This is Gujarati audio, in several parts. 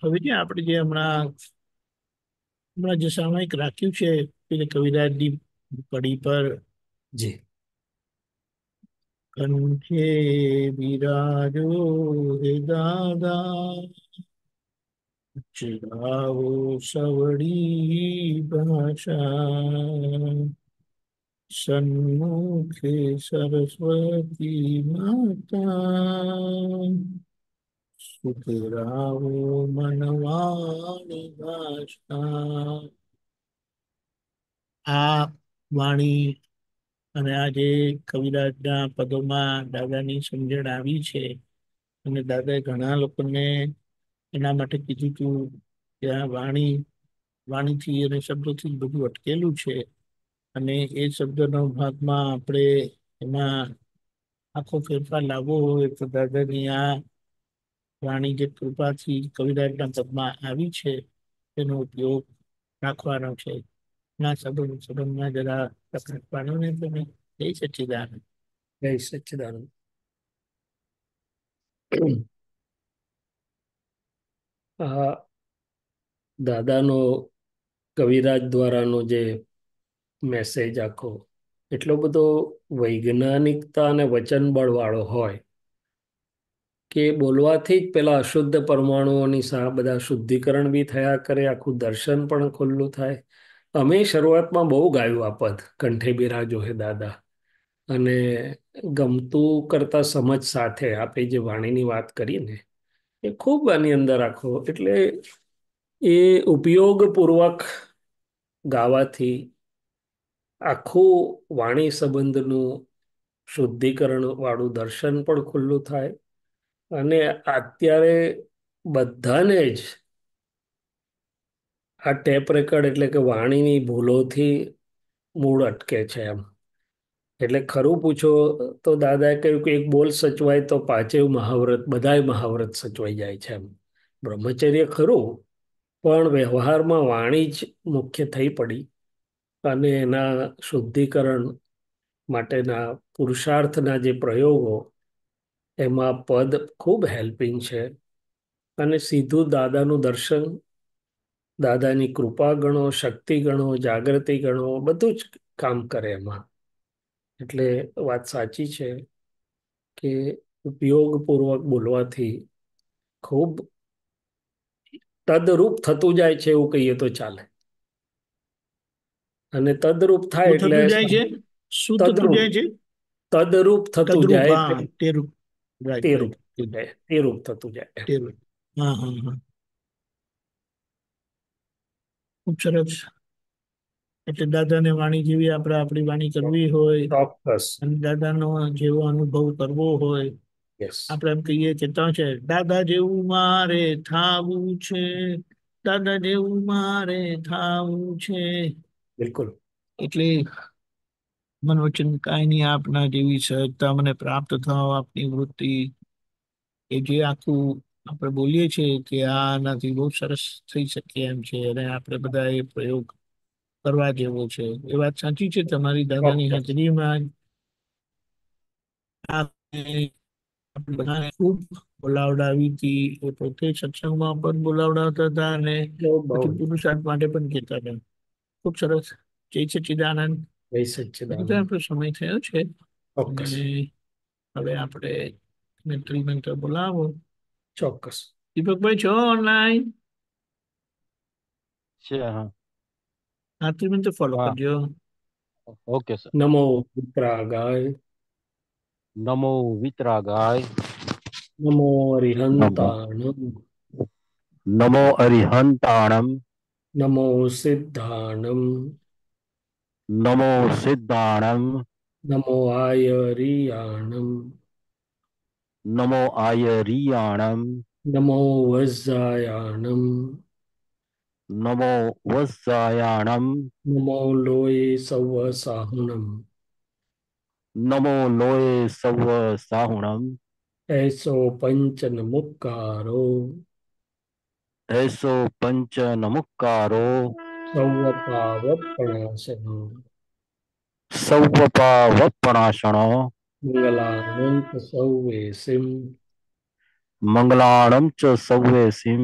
હવે જે આપણે જે હમણાં હમણાં જે સામાયિક રાખ્યું છે પેલી કવિરાજની કડી પર જી કંઠે બિરાજો હે દાદા ચલાવો સવડી ભાષા સન્મુખે સરસ્વતી માતા સુધરાવો મનવાણી ભાષા આ વાણી અને આજે જે કવિરાજના પદોમાં દાદાની સમજણ આવી છે અને દાદાએ ઘણા લોકોને એના માટે કીધું હતું કે આ વાણી વાણીથી અને શબ્દોથી બધું અટકેલું છે અને એ શબ્દનો ભાગમાં આપણે એમાં આખો ફેરફાર લાવવો હોય તો દાદાની આ વાણી જે કૃપાથી કવિરાજના પદમાં આવી છે તેનો ઉપયોગ રાખવાનો છે ના સબંધ સંબંધમાં જરા રાખવાનો ને તમે જય સચ્ચિદાનંદ જય સચ્ચિદાનંદ આ દાદાનો કવિરાજ દ્વારાનો જે મેસેજ આખો એટલો બધો વૈજ્ઞાનિકતા અને વચનબળ વાળો હોય કે બોલવાથી જ પેલા અશુદ્ધ પરમાણુઓની સા બધા શુદ્ધિકરણ બી થયા કરે આખું દર્શન પણ ખુલ્લું થાય અમે શરૂઆતમાં બહુ ગાયું આ પદ કંઠે બીરા જોહે દાદા અને ગમતું કરતા સમજ સાથે આપે જે વાણીની વાત કરીને એ ખૂબ આની અંદર રાખો એટલે એ ઉપયોગપૂર્વક ગાવાથી આખું વાણી સંબંધનું શુદ્ધિકરણ વાળું દર્શન પણ ખુલ્લું થાય અને અત્યારે બધાને જ આ ટેપ રેકર્ડ એટલે કે વાણીની ભૂલોથી મૂળ અટકે છે એમ એટલે ખરું પૂછો તો દાદાએ કહ્યું કે એક બોલ સચવાય તો પાંચેય મહાવ્રત બધાય મહાવ્રત સચવાઈ જાય છે એમ બ્રહ્મચર્ય ખરું પણ વ્યવહારમાં વાણી જ મુખ્ય થઈ પડી અને એના શુદ્ધિકરણ માટેના પુરુષાર્થના જે પ્રયોગો એમાં પદ ખૂબ હેલ્પિંગ છે અને સીધું દાદાનું દર્શન દાદાની કૃપા ગણો શક્તિ ગણો જાગૃતિ ગણો બધું જ કામ કરે એમાં એટલે વાત સાચી છે કે ઉપયોગપૂર્વક બોલવાથી ખૂબ તદરૂપ થતું જાય છે એવું કહીએ તો ચાલે અને તદરૂપ થાય એટલે તદરૂપ થતું જાય તે રૂપ તે રૂપ થતું જાય હા હા ખૂબ સરસ એટલે દાદાને વાણી જેવી આપણે આપણી વાણી કરવી હોય ચોક્કસ અને દાદાનો જેવો અનુભવ કરવો હોય આપણે એમ કહીએ કે તો છે દાદા જેવું મારે થાવું છે દાદા જેવું મારે થાવું છે બિલકુલ એટલે મનોચિંતાયની આપના જેવી સહજતા મને પ્રાપ્ત થવા આપની વૃત્તિ કે જે આખું આપણે બોલીએ છીએ કે આનાથી બહુ સરસ થઈ શકે એમ છે અને આપણે બધા એ પ્રયોગ કરવા જેવો છે એ વાત સાચી છે તમારી દાદાની હાજરીમાં ખૂબ બોલાવડાવી હતી એ પોતે સત્સંગમાં પણ બોલાવડાવતા હતા અને પુરુષાર્થ માટે પણ કહેતા હતા ખૂબ સરસ જય સચિદાનંદ આપણો સમય થયો છે હવે આપણે મેન્ટર મેન્ટર બોલાવો ચોક્કસ દીપકભાઈ છો ઓનલાઈન નમો વિતરાગાય નમો નમો અરિહંતાણ નમો અરિહંતાણમ નમો સિદ્ધાણમ નમો સિદ્ધાણં નમો આયરિયાણં નમો આયરિયાણં નમો વજ્રાયાણં નમો વત્સાયાણમ નમો લોય સવ સાહુણમ નમો લોય સવ સાહુણમ એસો પંચ નમુકારો એસો પંચ નમુકારો સૌવપાવપણાસનો સૌવપાવપણાસણો મંગલાનંત સૌવેસિમ મંગલાણમ ચ સૌવેસિમ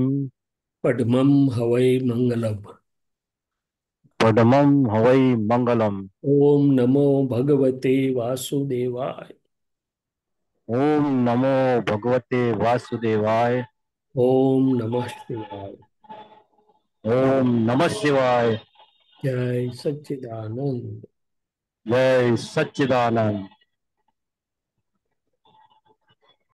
પદ્મમ હવૈ મંગલમ પદ્મમ હવૈ મંગલમ ઓમ નમો ભગવતે વાસુદેવાય ઓમ નમો ભગવતે વાસુદેવાય ઓમ નમઃ શિવાય ઓમ નમઃ શિવાય જય સચ્ચિદાનંદ જય સચ્ચિદાનંદ